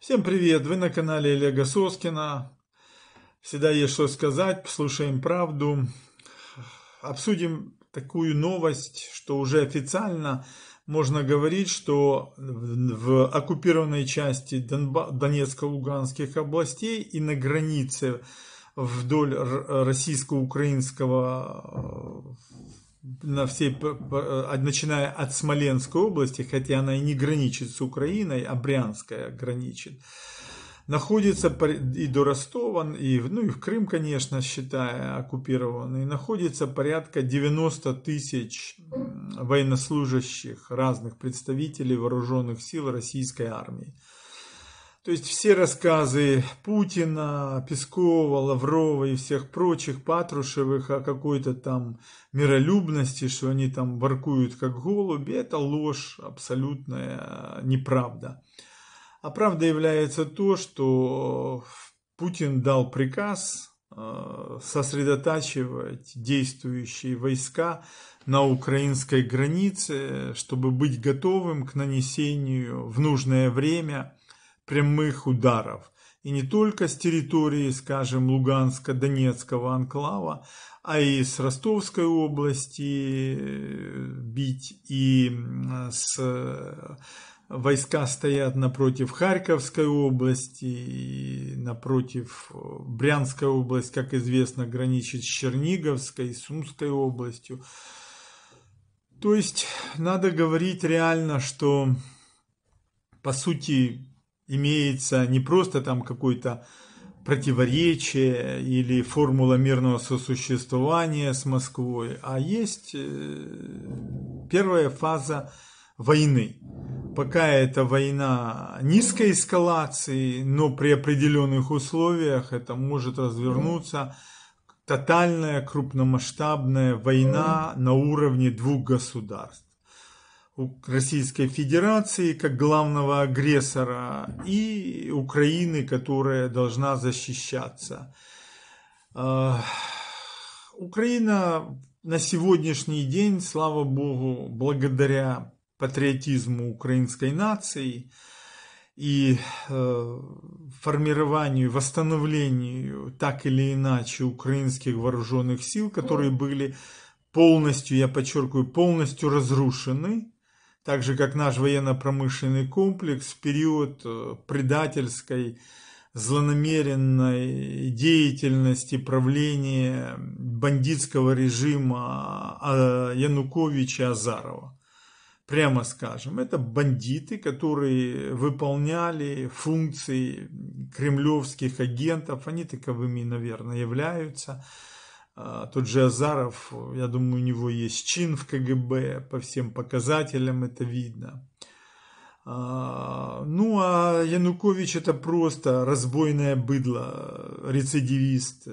Всем привет! Вы на канале Олега Соскина. Всегда есть что сказать, послушаем правду. Обсудим такую новость, что уже официально можно говорить, что в оккупированной части Донецко-Луганских областей и на границе вдоль российско-украинского э, на всей, э, начиная от Смоленской области, хотя она и не граничит с Украиной, а Брянская граничит, находится и до Ростова, и, ну и в Крым, конечно, считая оккупированный, находится порядка 90 тысяч военнослужащих разных представителей вооруженных сил российской армии. То есть все рассказы Путина, Пескова, Лаврова и всех прочих, Патрушевых о какой-то там миролюбности, что они там воркуют как голуби, это ложь, абсолютная неправда. А правда является то, что Путин дал приказ э, сосредотачивать действующие войска на украинской границе, чтобы быть готовым к нанесению в нужное время – прямых ударов. И не только с территории, скажем, Луганско-Донецкого анклава, а и с Ростовской области э, бить, и с э, войска стоят напротив Харьковской области, и напротив э, Брянской области, как известно, граничит с Черниговской, и Сумской областью. То есть надо говорить реально, что по сути имеется не просто там какое то противоречие или формула мирного сосуществования с Москвой, а есть э, первая фаза войны. Пока это война низкой эскалации, но при определенных условиях это может развернуться тотальная крупномасштабная война на уровне двух государств. Российской Федерации как главного агрессора и Украины, которая должна защищаться. А, Украина на сегодняшний день, слава богу, благодаря патриотизму украинской нации и э, формированию, восстановлению так или иначе украинских вооруженных сил, которые были полностью, я подчеркиваю, полностью разрушены так же как наш военно-промышленный комплекс, в период э, предательской, злонамеренной деятельности правления бандитского режима а, Януковича Азарова. Прямо скажем, это бандиты, которые выполняли функции кремлевских агентов, они таковыми, наверное, являются – а, тот же Азаров, я думаю, у него есть чин в КГБ, по всем показателям это видно. А, ну а Янукович это просто разбойное быдло, рецидивист, э,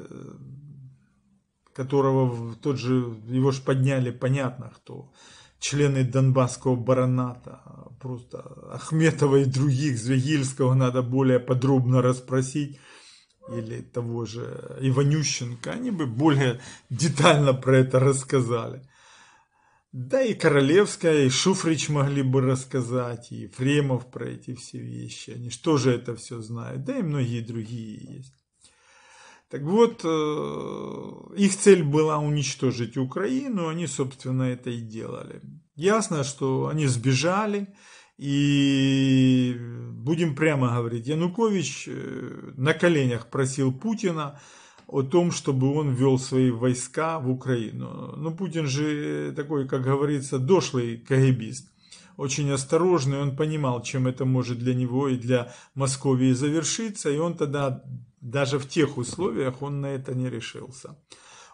которого тот же, его ж подняли, понятно кто, члены Донбасского бароната, просто Ахметова и других, Звегильского надо более подробно расспросить или того же Иванющенко, они бы более детально про это рассказали. Да и Королевская, и Шуфрич могли бы рассказать, и Фремов про эти все вещи. Они что же это все знают, да и многие другие есть. Так вот, э, их цель была уничтожить Украину, они, собственно, это и делали. Ясно, что они сбежали, и будем прямо говорить, Янукович э, на коленях просил Путина о том, чтобы он вел свои войска в Украину. Но ну, Путин же такой, как говорится, дошлый кагибист. Очень осторожный, он понимал, чем это может для него и для Московии завершиться, и он тогда даже в тех условиях он на это не решился.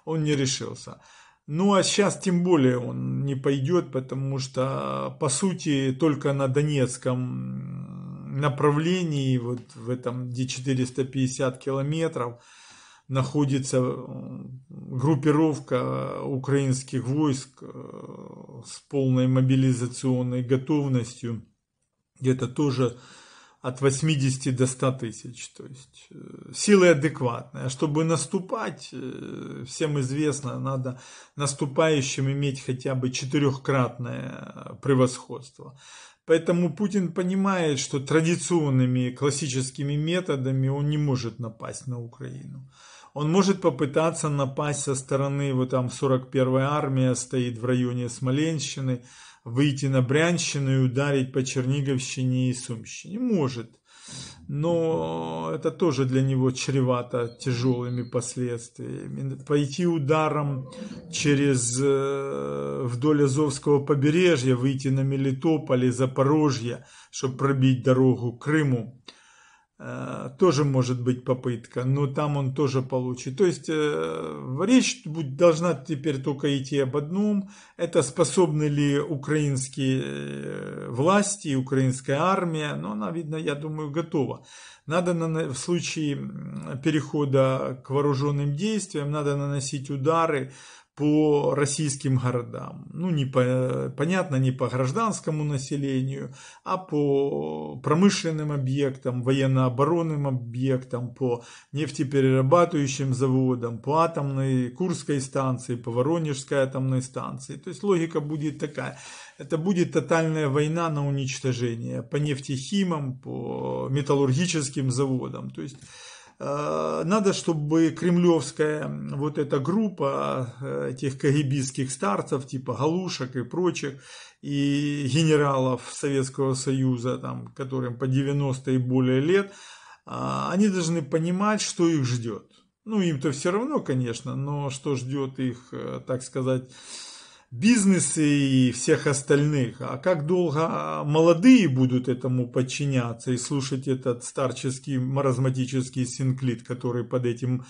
Он не решился. Ну а сейчас тем более он не пойдет, потому что по сути только на Донецком направлении, вот в этом где 450 километров, находится э, группировка украинских войск э, с полной мобилизационной готовностью. Где-то тоже от 80 до 100 тысяч. То есть э, силы адекватные. А чтобы наступать, э, всем известно, надо наступающим иметь хотя бы четырехкратное превосходство. Поэтому Путин понимает, что традиционными классическими методами он не может напасть на Украину. Он может попытаться напасть со стороны, вот там 41-я армия стоит в районе Смоленщины, выйти на Брянщину и ударить по Черниговщине и Сумщине. Может, но это тоже для него чревато тяжелыми последствиями. Пойти ударом через э, вдоль Азовского побережья, выйти на Мелитополь и Запорожье, чтобы пробить дорогу Крыму, Э, тоже может быть попытка, но там он тоже получит. То есть э, речь будет должна теперь только идти об одном. Это способны ли украинские э, власти, украинская армия, но она, видно, я думаю, готова. Надо в случае перехода к вооруженным действиям, надо наносить удары по российским городам. Ну, не по, понятно, не по гражданскому населению, а по промышленным объектам, военно-оборонным объектам, по нефтеперерабатывающим заводам, по атомной Курской станции, по Воронежской атомной станции. То есть логика будет такая. Это будет тотальная война на уничтожение по нефтехимам, по металлургическим заводам. То есть Э, надо, чтобы кремлевская вот эта группа э, этих кагибистских старцев, типа Галушек и прочих, и генералов Советского Союза, там, которым по 90 и более лет, а, они должны понимать, что их ждет. Ну, им-то все равно, конечно, но что ждет их, э, так сказать, бизнесы и всех остальных, а как долго молодые будут этому подчиняться и слушать этот старческий маразматический синклит, который под этим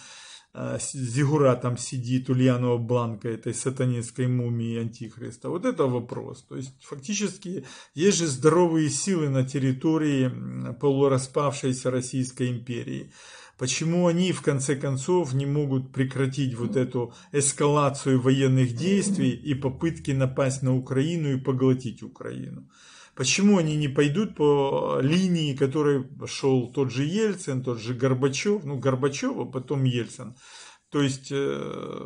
э, зигуратом сидит Ульянова Бланка, этой сатанинской мумии Антихриста. Вот это вопрос. То есть фактически есть же здоровые силы на территории полураспавшейся Российской империи – Почему они в конце концов не могут прекратить вот эту эскалацию военных действий и попытки напасть на Украину и поглотить Украину? Почему они не пойдут по линии, которой шел тот же Ельцин, тот же Горбачев, ну Горбачева потом Ельцин – то есть, э,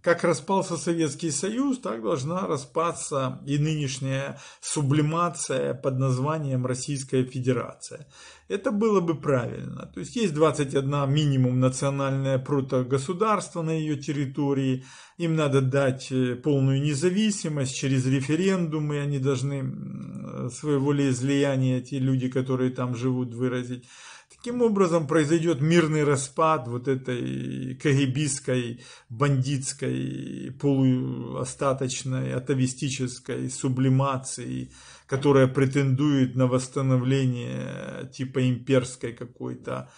как распался Советский Союз, так должна распаться и нынешняя сублимация под названием Российская Федерация. Это было бы правильно. То есть, есть 21 минимум национальное протогосударство на ее территории. Им надо дать э, полную независимость через референдумы. Они должны свое волеизлияние, те люди, которые там живут, выразить каким образом произойдет мирный распад вот этой кагибистской, бандитской, полуостаточной, атовистической сублимации, которая претендует на восстановление типа имперской какой-то,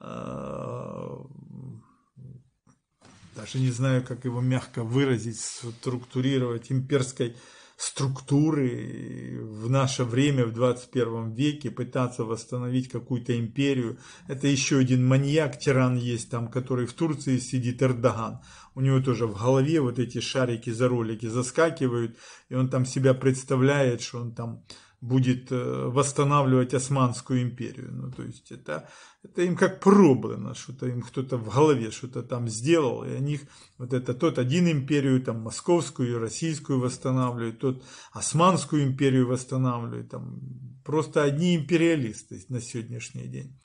э, даже не знаю, как его мягко выразить, структурировать, имперской структуры в наше время, в 21 веке, пытаться восстановить какую-то империю. Это еще один маньяк, тиран есть там, который в Турции сидит, Эрдоган. У него тоже в голове вот эти шарики за ролики заскакивают, и он там себя представляет, что он там будет э, восстанавливать Османскую империю. Ну, то есть это, это им как проблено, что-то им кто-то в голове что-то там сделал, и они вот это тот один империю, там московскую и российскую восстанавливают, тот Османскую империю восстанавливают, там просто одни империалисты на сегодняшний день.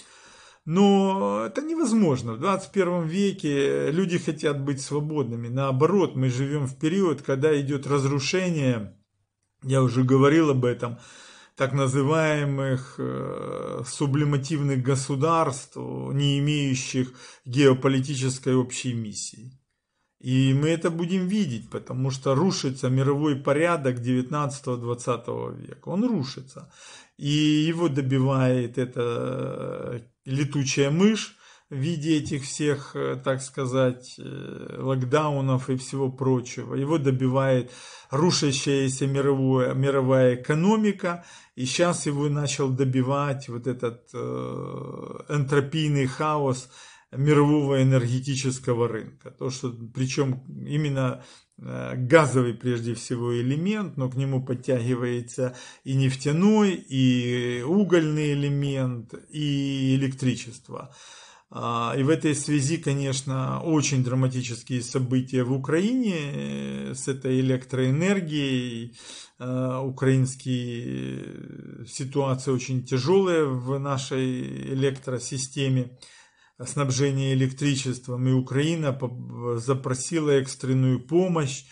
Но это невозможно. В 21 веке люди хотят быть свободными. Наоборот, мы живем в период, когда идет разрушение, я уже говорил об этом, так называемых э, сублимативных государств, не имеющих геополитической общей миссии. И мы это будем видеть, потому что рушится мировой порядок 19-20 века. Он рушится. И его добивает эта э, летучая мышь, в виде этих всех, э, так сказать, э, локдаунов и всего прочего. Его добивает рушащаяся мировое, мировая экономика, и сейчас его начал добивать вот этот э, энтропийный хаос мирового энергетического рынка. То, что, причем именно газовый прежде всего элемент, но к нему подтягивается и нефтяной, и угольный элемент, и электричество. А, и в этой связи, конечно, очень драматические события в Украине э, с этой электроэнергией. А, украинские э, ситуации очень тяжелые в нашей электросистеме снабжения электричеством. И Украина запросила экстренную помощь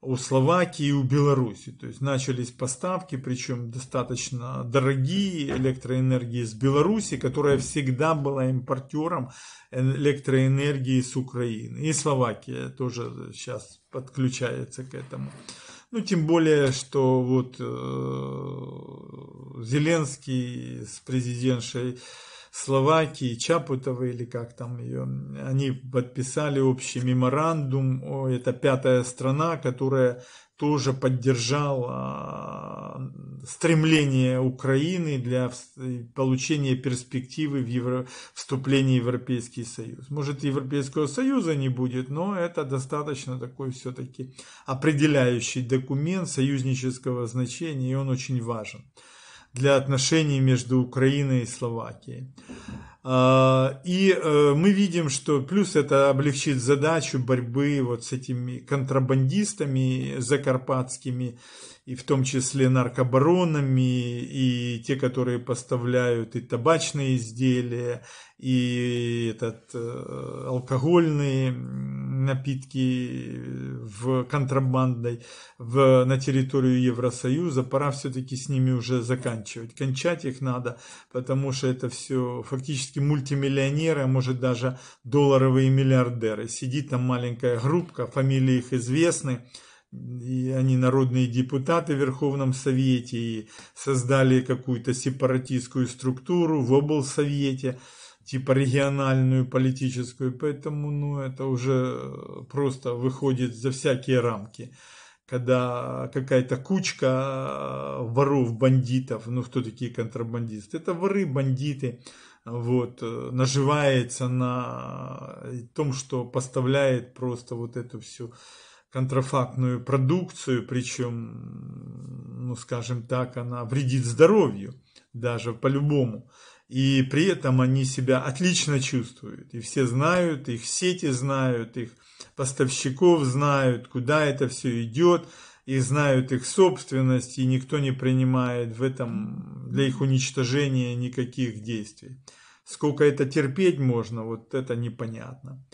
у Словакии и у Беларуси. То есть начались поставки, причем достаточно дорогие электроэнергии из Беларуси, которая всегда была импортером электроэнергии с Украины. И Словакия тоже сейчас подключается к этому. Ну, тем более, что вот э, Зеленский с президентшей Словакии, Чапутова или как там ее, они подписали общий меморандум, это пятая страна, которая тоже поддержала а, стремление Украины для получения перспективы в евро... вступлении в Европейский Союз. Может, Европейского Союза не будет, но это достаточно такой все-таки определяющий документ союзнического значения, и он очень важен для отношений между Украиной и Словакией. А, и э, мы видим, что плюс это облегчит задачу борьбы вот с этими контрабандистами закарпатскими, и в том числе наркобаронами, и те, которые поставляют и табачные изделия, и этот, э, алкогольные напитки в контрабандной в, на территорию Евросоюза, пора все-таки с ними уже заканчивать. Кончать их надо, потому что это все фактически мультимиллионеры, а может даже долларовые миллиардеры. Сидит там маленькая группка, фамилии их известны, и они народные депутаты в Верховном Совете, и создали какую-то сепаратистскую структуру в облсовете. Совете типа региональную политическую, поэтому ну, это уже э, просто выходит за всякие рамки. Когда какая-то кучка э, воров, бандитов, ну кто такие контрабандисты? Это воры, бандиты, вот, э, наживается на том, что поставляет просто вот эту всю контрафактную продукцию, причем, ну скажем так, она вредит здоровью даже по-любому и при этом они себя отлично чувствуют. И все знают, их сети знают, их поставщиков знают, куда это все идет, и знают их собственность, и никто не принимает в этом для их уничтожения никаких действий. Сколько это терпеть можно, вот это непонятно.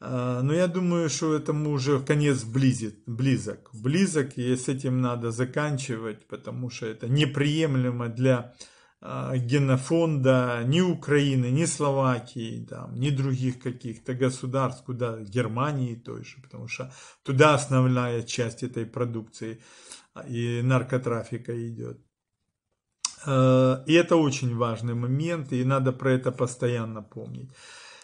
А, но я думаю, что этому уже конец близит, близок. Близок, и с этим надо заканчивать, потому что это неприемлемо для Э, генофонда ни Украины, ни Словакии, там, ни других каких-то государств, куда Германии той же, потому что туда основная часть этой продукции а, и наркотрафика идет. Э, и это очень важный момент, и надо про это постоянно помнить.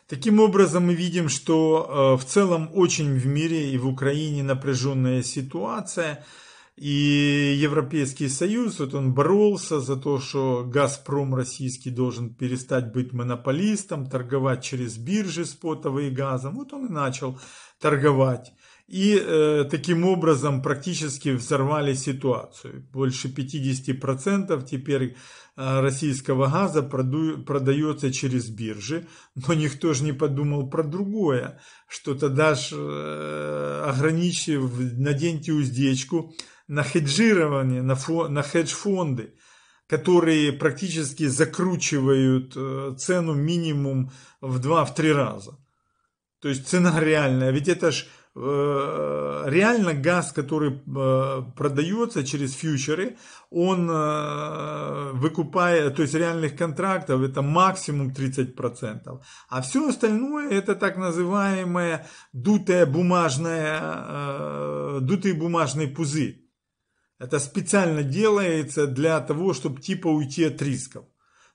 Таким образом, мы видим, что э, в целом очень в мире и в Украине напряженная ситуация – и Европейский Союз, вот он боролся за то, что «Газпром» российский должен перестать быть монополистом, торговать через биржи спотовые газом. Вот он и начал торговать. И э, таким образом практически взорвали ситуацию. Больше 50% теперь э, российского газа проду, продается через биржи. Но никто же не подумал про другое. Что-то даже э, ограничив, наденьте уздечку – на хеджирование, на, фо, на хедж-фонды, которые практически закручивают э, цену минимум в 2-3 раза. То есть цена реальная. Ведь это ж э, реально газ, который э, продается через фьючеры, он э, выкупает, то есть реальных контрактов это максимум 30%. А все остальное это так называемая дутая бумажная, э, дутый бумажный пузырь. Это специально делается для того, чтобы типа уйти от рисков.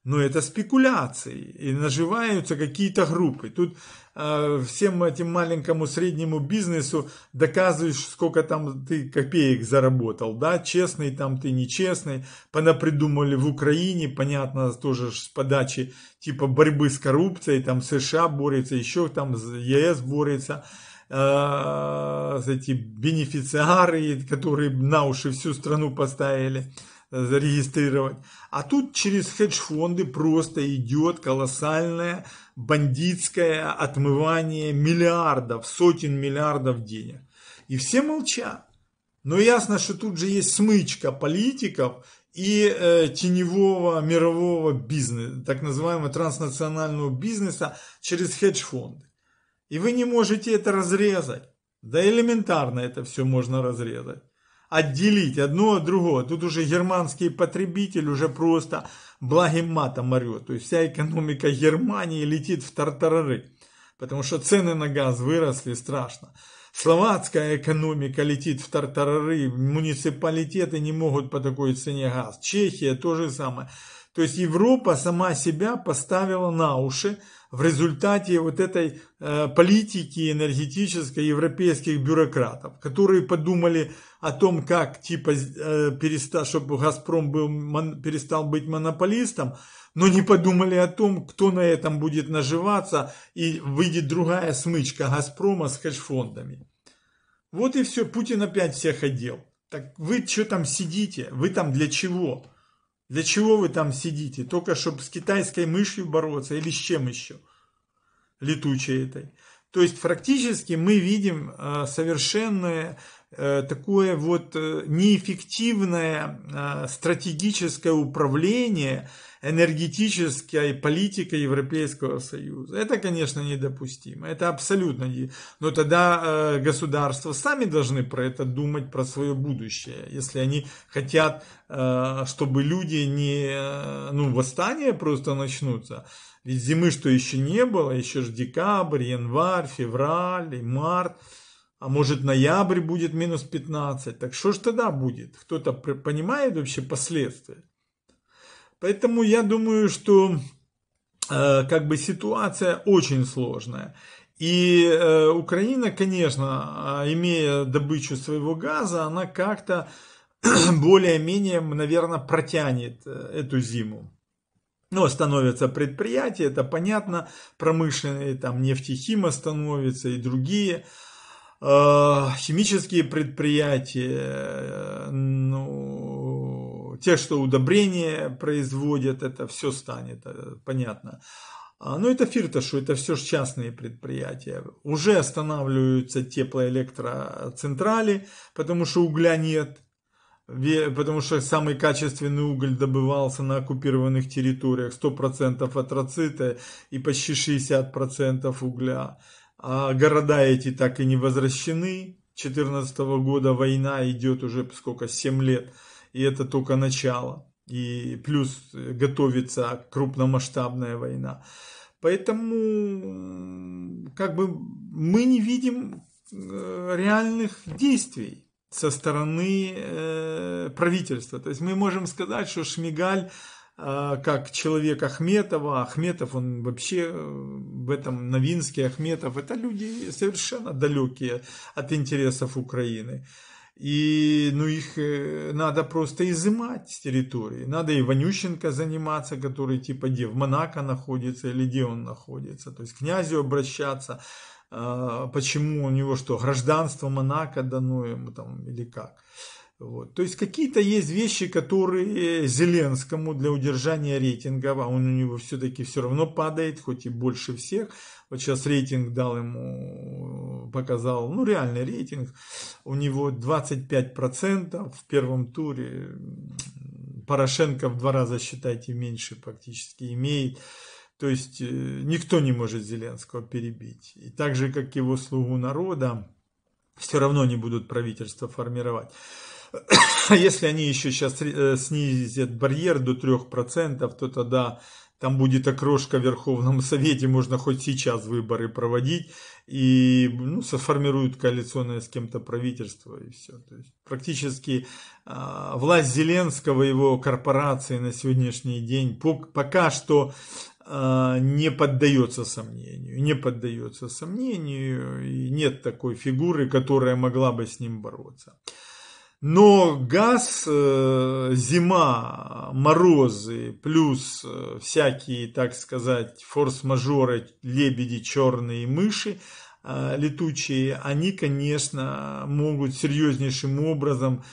Но это спекуляции, и наживаются какие-то группы. Тут э, всем этим маленькому среднему бизнесу доказываешь, сколько там ты копеек заработал, да, честный там ты, нечестный. Понапридумали в Украине, понятно, тоже с подачи типа борьбы с коррупцией, там США борется, еще там ЕС борется. Э, эти бенефициары, которые на уши всю страну поставили э, зарегистрировать. А тут через хедж-фонды просто идет колоссальное бандитское отмывание миллиардов, сотен миллиардов денег. И все молчат. Но ясно, что тут же есть смычка политиков и э, теневого мирового бизнеса, так называемого транснационального бизнеса через хедж-фонды. И вы не можете это разрезать. Да элементарно это все можно разрезать. Отделить одно от другого. Тут уже германский потребитель уже просто благим матом орет. То есть вся экономика Германии летит в тартарары. Потому что цены на газ выросли страшно. Словацкая экономика летит в тартарары, муниципалитеты не могут по такой цене газ. Чехия то же самое. То есть Европа сама себя поставила на уши в результате вот этой э, политики энергетической европейских бюрократов, которые подумали о том, как типа э, перестал, чтобы Газпром был, перестал быть монополистом, но не подумали о том, кто на этом будет наживаться и выйдет другая смычка Газпрома с хедж-фондами. Вот и все, Путин опять всех одел. Так вы что там сидите? Вы там для чего? Для чего вы там сидите? Только чтобы с китайской мышью бороться или с чем еще? Летучей этой. То есть фактически, мы видим э, совершенно э, такое вот э, неэффективное стратегическое управление – энергетической политикой Европейского Союза. Это, конечно, недопустимо. Это абсолютно не... Но тогда э, государства сами должны про это думать, про свое будущее. Если они хотят, э, чтобы люди не... Э, ну, восстания просто начнутся. Ведь зимы что еще не было, еще же декабрь, январь, февраль, март а может ноябрь будет минус 15, так что ж тогда будет? Кто-то понимает вообще последствия? Поэтому я думаю, что э, как бы ситуация очень сложная. И э, Украина, конечно, э, имея добычу своего газа, она как-то более-менее, наверное, протянет э, эту зиму. Но ну, становятся предприятия, это понятно, промышленные, там нефтехима становится и другие э, химические предприятия, э, ну, те, что удобрения производят, это все станет, э, понятно. А, ну, это Фирташу, это все же частные предприятия. Уже останавливаются теплоэлектроцентрали, потому что угля нет, потому что самый качественный уголь добывался на оккупированных территориях, 100% атроцита и почти 60% угля. А города эти так и не возвращены. 14 года война идет уже сколько, 7 лет и это только начало. И плюс э, готовится крупномасштабная война. Поэтому как бы мы не видим э, реальных действий со стороны э, правительства. То есть мы можем сказать, что Шмигаль э, как человек Ахметова, Ахметов, он вообще в этом Новинский, Ахметов, это люди совершенно далекие от интересов Украины. И ну, их э, надо просто изымать с территории. Надо и Ванющенко заниматься, который типа где, в Монако находится или где он находится. То есть к князю обращаться. А, почему у него что, гражданство Монако дано ему там или как. Вот. То есть какие-то есть вещи, которые Зеленскому для удержания рейтинга, а он у него все-таки все равно падает, хоть и больше всех, вот сейчас рейтинг дал ему, показал, ну реальный рейтинг. У него 25% в первом туре. Порошенко в два раза, считайте, меньше практически имеет. То есть э, никто не может Зеленского перебить. И так же, как его слугу народа, все равно не будут правительство формировать. А если они еще сейчас э, снизят барьер до 3%, то тогда там будет окрошка в Верховном Совете, можно хоть сейчас выборы проводить. И ну, сформируют коалиционное с кем-то правительство и все. То есть практически э, власть Зеленского и его корпорации на сегодняшний день по, пока что э, не поддается сомнению. Не поддается сомнению. И нет такой фигуры, которая могла бы с ним бороться. Но газ, э, зима, морозы, плюс э, всякие, так сказать, форс-мажоры, лебеди, черные мыши э, летучие, они, конечно, могут серьезнейшим образом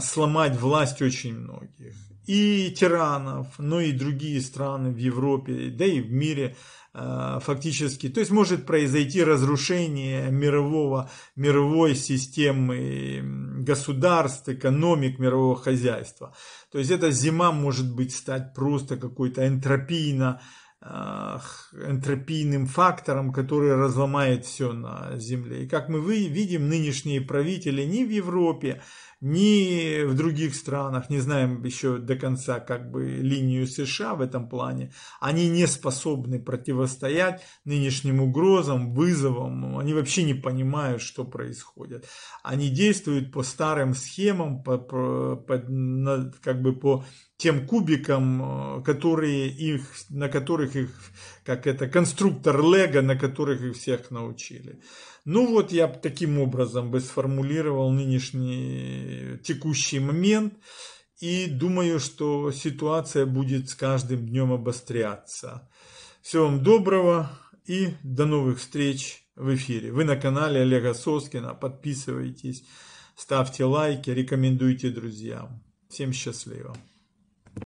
сломать власть очень многих. И тиранов, но ну и другие страны в Европе, да и в мире фактически, то есть может произойти разрушение мирового, мировой системы государств, экономик мирового хозяйства. То есть эта зима может быть стать просто какой-то энтропийно, энтропийным фактором, который разломает все на Земле. И как мы видим, нынешние правители ни в Европе, ни в других странах, не знаем еще до конца как бы линию США в этом плане, они не способны противостоять нынешним угрозам, вызовам, они вообще не понимают, что происходит. Они действуют по старым схемам, по, по, по, на, как бы по тем кубикам, э, которые их, на которых их, как это, конструктор Лего, на которых их всех научили. Ну вот я таким образом бы сформулировал нынешний э, текущий момент и думаю, что ситуация будет с каждым днем обостряться. Всего вам доброго и до новых встреч в эфире. Вы на канале Олега Соскина, подписывайтесь, ставьте лайки, рекомендуйте друзьям. Всем счастливо!